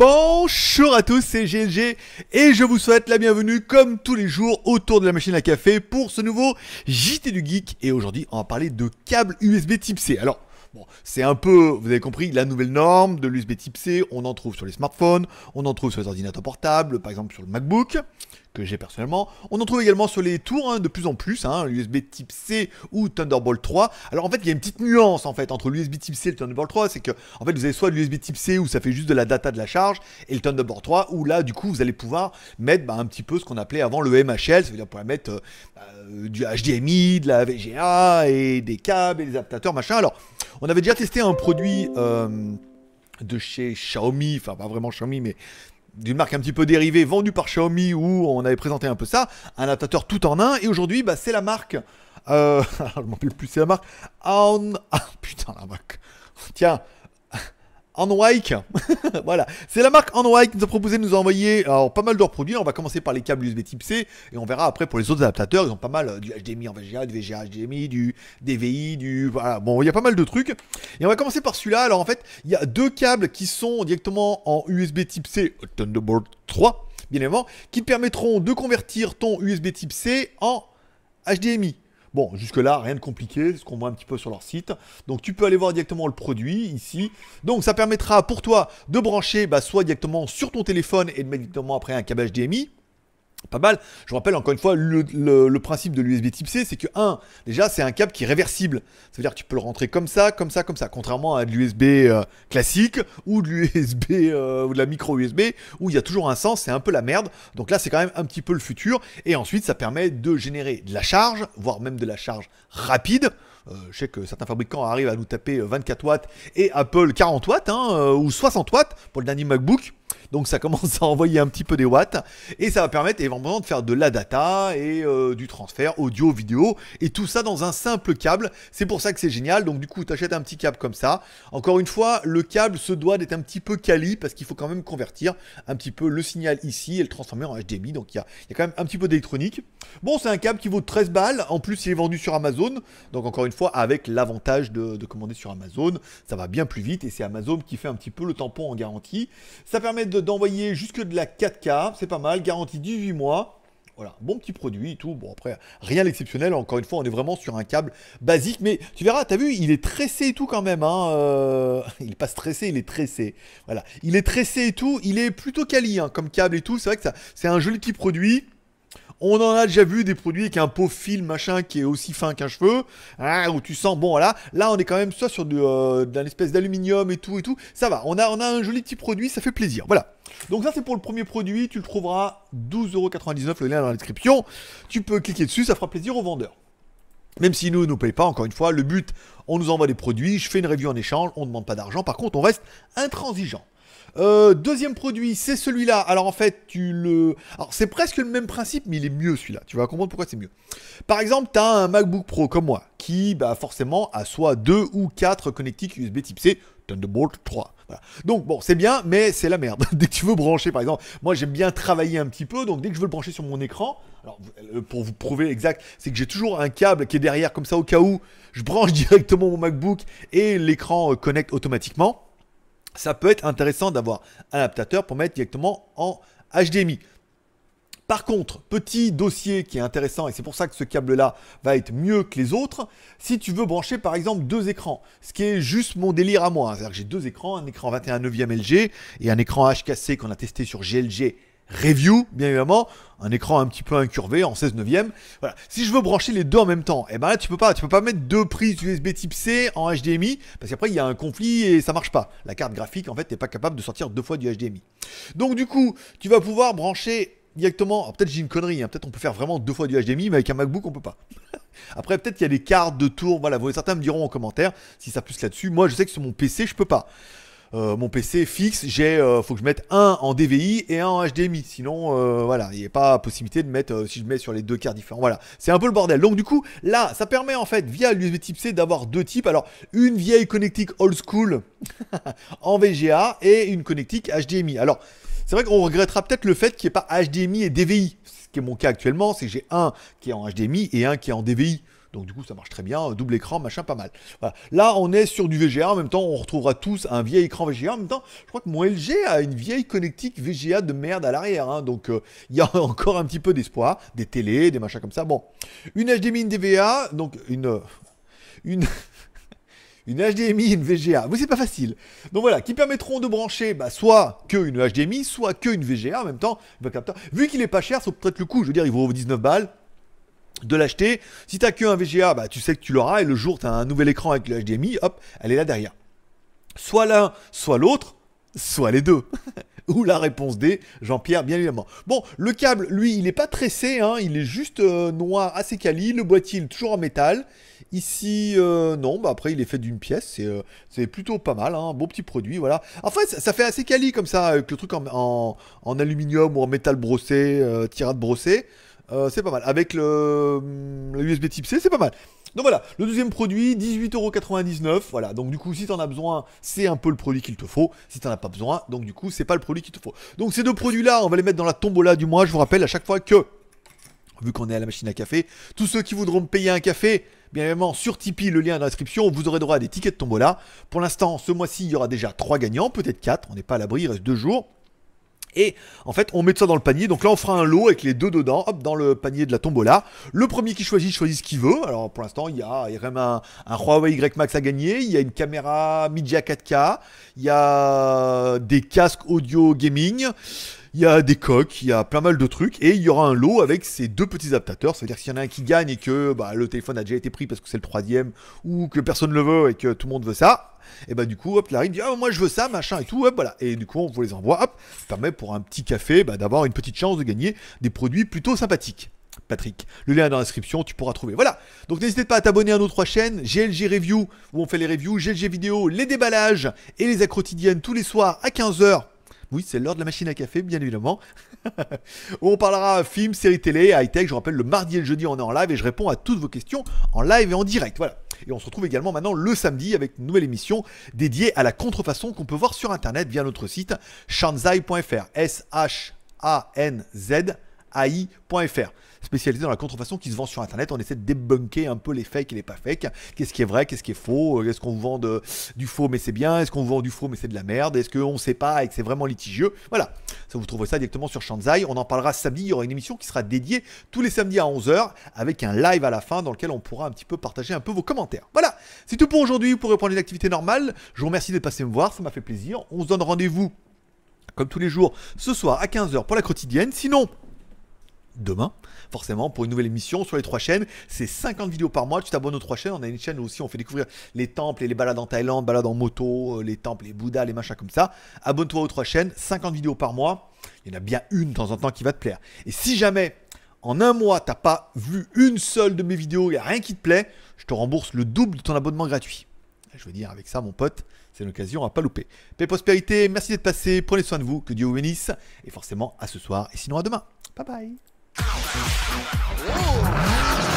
Bonjour à tous, c'est GLG et je vous souhaite la bienvenue comme tous les jours autour de la machine à café pour ce nouveau JT du Geek et aujourd'hui on va parler de câbles USB type C. Alors c'est un peu, vous avez compris, la nouvelle norme de l'USB type C, on en trouve sur les smartphones, on en trouve sur les ordinateurs portables, par exemple sur le MacBook, que j'ai personnellement. On en trouve également sur les tours, hein, de plus en plus, hein, l'USB type C ou Thunderbolt 3. Alors en fait, il y a une petite nuance en fait entre l'USB type C et le Thunderbolt 3, c'est que en fait, vous avez soit l'USB type C où ça fait juste de la data de la charge, et le Thunderbolt 3 où là, du coup, vous allez pouvoir mettre bah, un petit peu ce qu'on appelait avant le MHL, cest veut dire pouvoir mettre euh, bah, euh, du HDMI, de la VGA et des câbles et des adaptateurs, machin. Alors, on avait déjà testé un produit euh, de chez Xiaomi, enfin pas vraiment Xiaomi, mais d'une marque un petit peu dérivée vendue par Xiaomi où on avait présenté un peu ça, un adaptateur tout en un. Et aujourd'hui, bah, c'est la marque. Euh, je m'en plus, c'est la marque. ah putain la marque. Tiens, Unwike, voilà, c'est la marque Unwike qui nous a proposé de nous envoyer alors, pas mal de produits. On va commencer par les câbles USB type C et on verra après pour les autres adaptateurs. Ils ont pas mal euh, du HDMI en VGA, du VGA HDMI, du DVI, du. Voilà, bon, il y a pas mal de trucs. Et on va commencer par celui-là. Alors en fait, il y a deux câbles qui sont directement en USB type C Thunderbolt 3, bien évidemment, qui permettront de convertir ton USB type C en HDMI. Bon, jusque-là, rien de compliqué, ce qu'on voit un petit peu sur leur site. Donc tu peux aller voir directement le produit ici. Donc ça permettra pour toi de brancher bah, soit directement sur ton téléphone et de mettre directement après un câble HDMI, pas mal. Je vous rappelle encore une fois le, principe de l'USB type C, c'est que 1, déjà c'est un câble qui est réversible. Ça veut dire que tu peux le rentrer comme ça, comme ça, comme ça, contrairement à de l'USB euh, classique ou de l'USB euh, ou de la micro USB où il y a toujours un sens, c'est un peu la merde. Donc là c'est quand même un petit peu le futur. Et ensuite ça permet de générer de la charge, voire même de la charge rapide. Euh, je sais que certains fabricants arrivent à nous taper 24 watts et Apple 40 watts hein, ou 60 watts pour le dernier MacBook. Donc ça commence à envoyer un petit peu des watts et ça va permettre éventuellement de faire de la data et euh, du transfert audio, vidéo et tout ça dans un simple câble. C'est pour ça que c'est génial. Donc du coup, tu achètes un petit câble comme ça. Encore une fois, le câble se doit d'être un petit peu quali parce qu'il faut quand même convertir un petit peu le signal ici et le transformer en HDMI. Donc il y a, quand même un petit peu d'électronique. Bon, c'est un câble qui vaut 13 balles. En plus, il est vendu sur Amazon. Donc encore une fois, avec l'avantage de commander sur Amazon, ça va bien plus vite et c'est Amazon qui fait un petit peu le tampon en garantie. Ça permet de d'envoyer jusque de la 4K, c'est pas mal, garantie 18 mois. Voilà, bon petit produit et tout. Bon, après, rien d'exceptionnel. Encore une fois, on est vraiment sur un câble basique. Mais tu verras, t'as vu, il est tressé et tout quand même. Hein. Euh. Il n'est pas stressé, il est tressé. Voilà, il est tressé et tout. Il est plutôt quali hein, comme câble et tout. C'est vrai que ça, c'est un joli petit produit. On en a déjà vu des produits avec un pot fil machin qui est aussi fin qu'un cheveu, hein, où tu sens, bon voilà, là on est quand même soit sur euh, d'un espèce d'aluminium et tout et tout. Ça va, on a, on a un joli petit produit, ça fait plaisir. Voilà. Donc ça c'est pour le premier produit, tu le trouveras 12,99€, le lien dans la description. Tu peux cliquer dessus, ça fera plaisir aux vendeurs. Même si nous ne nous payent pas, encore une fois, le but, on nous envoie des produits, je fais une review en échange, on ne demande pas d'argent, par contre on reste intransigeant. Euh, deuxième produit, c'est celui-là. Alors en fait, tu le. c'est presque le même principe, mais il est mieux celui-là. Tu vas comprendre pourquoi c'est mieux. Par exemple, tu as un MacBook Pro comme moi, qui bah, forcément a soit deux ou quatre connectiques USB type C, Thunderbolt 3. Donc bon, c'est bien, mais c'est la merde. dès que tu veux brancher, par exemple, moi j'aime bien travailler un petit peu, donc dès que je veux le brancher sur mon écran, alors euh, pour vous prouver exact, c'est que j'ai toujours un câble qui est derrière, comme ça au cas où, je branche directement mon MacBook et l'écran euh, connecte automatiquement ça peut être intéressant d'avoir un adaptateur pour mettre directement en HDMI. Par contre, petit dossier qui est intéressant, et c'est pour ça que ce câble-là va être mieux que les autres, si tu veux brancher par exemple deux écrans, ce qui est juste mon délire à moi, hein. c'est-à-dire que j'ai deux écrans, un écran 21 9 LG et un écran HKC qu'on a testé sur GLG review, bien évidemment, un écran un petit peu incurvé en 16 neuvième. Voilà. Si je veux brancher les deux en même temps, et eh ben là tu peux pas, tu peux pas mettre deux prises USB Type C en HDMI parce qu'après il y a un conflit et ça marche pas. La carte graphique en fait t'es pas capable de sortir deux fois du HDMI. Donc du coup tu vas pouvoir brancher directement. Ah, peut-être j'ai une connerie, hein, peut-être on peut faire vraiment deux fois du HDMI, mais avec un MacBook on peut pas. Après, peut-être qu'il y a des cartes de tour, voilà, certains me diront en commentaire si ça pousse là-dessus. Moi, je sais que sur mon PC, je peux pas. Euh, mon PC fixe, j'ai, euh, faut que je mette un en DVI et un en HDMI. Sinon, euh, voilà, il n'y a pas possibilité de mettre, si je mets sur les deux cartes différents. Voilà, c'est un peu le bordel. Donc du coup, là, ça permet en fait, via l'USB Type C, d'avoir deux types. Alors, une vieille connectique old school en VGA et une connectique HDMI. Alors, c'est vrai qu'on regrettera peut-être le fait qu'il n'y ait pas HDMI et DVI. Ce qui est mon cas actuellement, c'est que j'ai un qui est en HDMI et un qui est en DVI. Donc du coup, ça marche très bien, euh, double écran, machin, pas mal. Là, on est sur du VGA. En même temps, on retrouvera tous un vieil écran VGA. En même temps, je crois que mon LG a une vieille connectique VGA de merde à l'arrière. Hein. Donc euh, il y a encore un petit peu d'espoir, des télés, des machins comme ça. Bon, une HDMI, une DVA, donc une euh, une une HDMI, une VGA. Vous, c'est pas facile. Donc voilà, qui permettront de brancher bah, soit que une HDMI, soit que une VGA en même temps. Vu qu'il est pas cher, ça peut être le coup. Je veux dire, il vaut 19 balles de l'acheter. Si tu n'as qu'un VGA, bah, tu sais que tu l'auras et le jour tu as un nouvel écran avec le HDMI, hop, elle est là derrière. Soit l'un, soit l'autre, soit les deux. Ou la réponse D, Jean-Pierre, bien évidemment. Bon, le câble, lui, il n'est pas tressé, hein, il est juste euh, noir, assez quali. Le boîtier, il est toujours en métal. Ici, euh, non, bah, après, il est fait d'une pièce. C'est euh, plutôt pas mal, un hein. beau petit produit, voilà. En fait, ça, fait assez quali comme ça, avec le truc en, en, aluminium ou en métal brossé, tirade brossé. Euh, c'est pas mal. Avec le, USB hum, type C, c'est pas mal. Donc voilà, le deuxième produit, 18,99€. Voilà, donc du coup, si t'en as besoin, c'est un peu le produit qu'il te faut. Si t'en as pas besoin, donc du coup, c'est pas le produit qu'il te faut. Donc ces deux produits-là, on va les mettre dans la tombola du mois. Je vous rappelle à chaque fois que, vu qu'on est à la machine à café, tous ceux qui voudront payer un café, bien évidemment, sur Tipeee, le lien dans la description, vous aurez droit à des tickets de tombola. Pour l'instant, ce mois-ci, il y aura déjà 3 gagnants, peut-être 4, on n'est pas à l'abri, il reste 2 jours. Et en fait, on met ça dans le panier. Donc là, on fera un lot avec les deux dedans, hop, dans le panier de la tombola. Le premier qui choisit, choisit ce qu'il veut. Alors pour l'instant, il y a, y un, Huawei Y Max à gagner. Il y a une caméra Media 4K. Il y a des casques audio gaming il y a des coques, il y a plein mal de trucs, et il y aura un lot avec ces deux petits adaptateurs. cest à dire s'il y en a un qui gagne et que bah, le téléphone a déjà été pris parce que c'est le troisième, ou que personne ne le veut et que tout le monde veut ça, et bah du coup, hop, il dit, ah, moi je veux ça, machin et tout, hop, voilà. Et du coup, on vous les envoie, hop, ça permet pour un petit café bah, d'avoir une petite chance de gagner des produits plutôt sympathiques. Patrick. Le lien est dans description, tu pourras trouver. Voilà. Donc n'hésitez pas à t'abonner à nos trois chaînes, GLG Review, où on fait les reviews, GLG Vidéo, les déballages et les quotidiennes tous les soirs à 15h oui, c'est l'heure de la machine à café, bien évidemment. on parlera films, séries télé, high-tech. Je vous rappelle, le mardi et le jeudi, on est en live et je réponds à toutes vos questions en live et en direct. Voilà. Et on se retrouve également maintenant le samedi avec une nouvelle émission dédiée à la contrefaçon qu'on peut voir sur internet via notre site shanzai.fr. S-H-A-N-Z. AI.fr, spécialisé dans la contrefaçon qui se vend sur Internet. On essaie de débunker un peu les fakes et les pas fake. Qu'est-ce qui est vrai, qu'est-ce qui est faux Est-ce qu'on vend du faux mais c'est bien Est-ce qu'on vend du faux mais c'est de la merde Est-ce qu'on ne sait pas et que c'est vraiment litigieux Voilà, ça vous trouverez ça directement sur Shanzai. On en parlera samedi. Il y aura une émission qui sera dédiée tous les samedis à 11h avec un live à la fin dans lequel on pourra un petit peu partager un peu vos commentaires. Voilà, c'est tout pour aujourd'hui. pour pourrez reprendre une activité normale. Je vous remercie de passer me voir, ça m'a fait plaisir. On se donne rendez-vous comme tous les jours, ce soir à 15h pour la quotidienne. Sinon, demain, forcément, pour une nouvelle émission sur les trois chaînes. C'est 50 vidéos par mois. Tu t'abonnes aux trois chaînes. On a une chaîne où aussi on fait découvrir les temples et les balades en Thaïlande, balades en moto, euh, les temples, les bouddhas, les machins comme ça. Abonne-toi aux trois chaînes. 50 vidéos par mois. Il y en a bien une de temps en temps qui va te plaire. Et si jamais en un mois, t'as pas vu une seule de mes vidéos, il n'y a rien qui te plaît, je te rembourse le double de ton abonnement gratuit. Je veux dire, avec ça, mon pote, c'est une occasion à pas louper. Paix prospérité, merci d'être passé, prenez soin de vous, que Dieu vous bénisse, et forcément à ce soir, et sinon à demain. Bye bye Ooh.